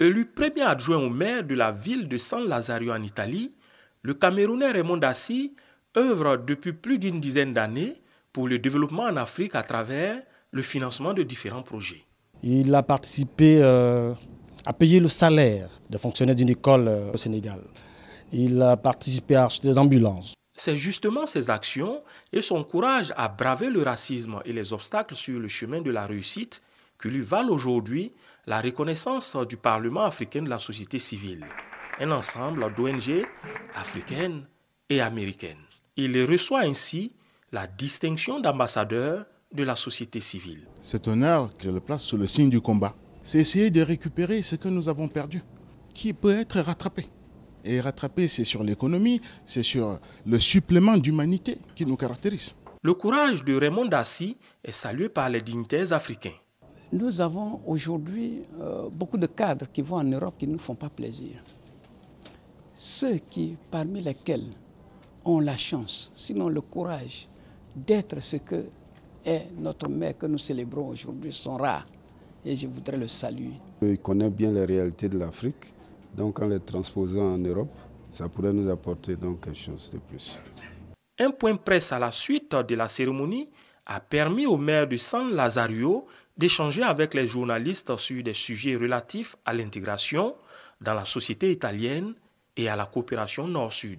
Élu premier adjoint au maire de la ville de San Lazario en Italie, le Camerounais Raymond Assi œuvre depuis plus d'une dizaine d'années pour le développement en Afrique à travers le financement de différents projets. Il a participé euh, à payer le salaire des fonctionnaires d'une école euh, au Sénégal. Il a participé à acheter des ambulances. C'est justement ses actions et son courage à braver le racisme et les obstacles sur le chemin de la réussite que lui valent aujourd'hui la reconnaissance du Parlement africain de la société civile, un ensemble d'ONG africaines et américaines. Il reçoit ainsi la distinction d'ambassadeur de la société civile. Cet honneur que le place sous le signe du combat, c'est essayer de récupérer ce que nous avons perdu, qui peut être rattrapé. Et rattraper, c'est sur l'économie, c'est sur le supplément d'humanité qui nous caractérise. Le courage de Raymond Dassi est salué par les dignitaires africains. Nous avons aujourd'hui euh, beaucoup de cadres qui vont en Europe qui ne nous font pas plaisir. Ceux qui, parmi lesquels, ont la chance, sinon le courage, d'être ce que est notre mère que nous célébrons aujourd'hui sont rares. Et je voudrais le saluer. Il connaît bien les réalités de l'Afrique. Donc en les transposant en Europe, ça pourrait nous apporter donc quelque chose de plus. Un point presse à la suite de la cérémonie a permis au maire de San Lazario d'échanger avec les journalistes sur des sujets relatifs à l'intégration dans la société italienne et à la coopération nord-sud.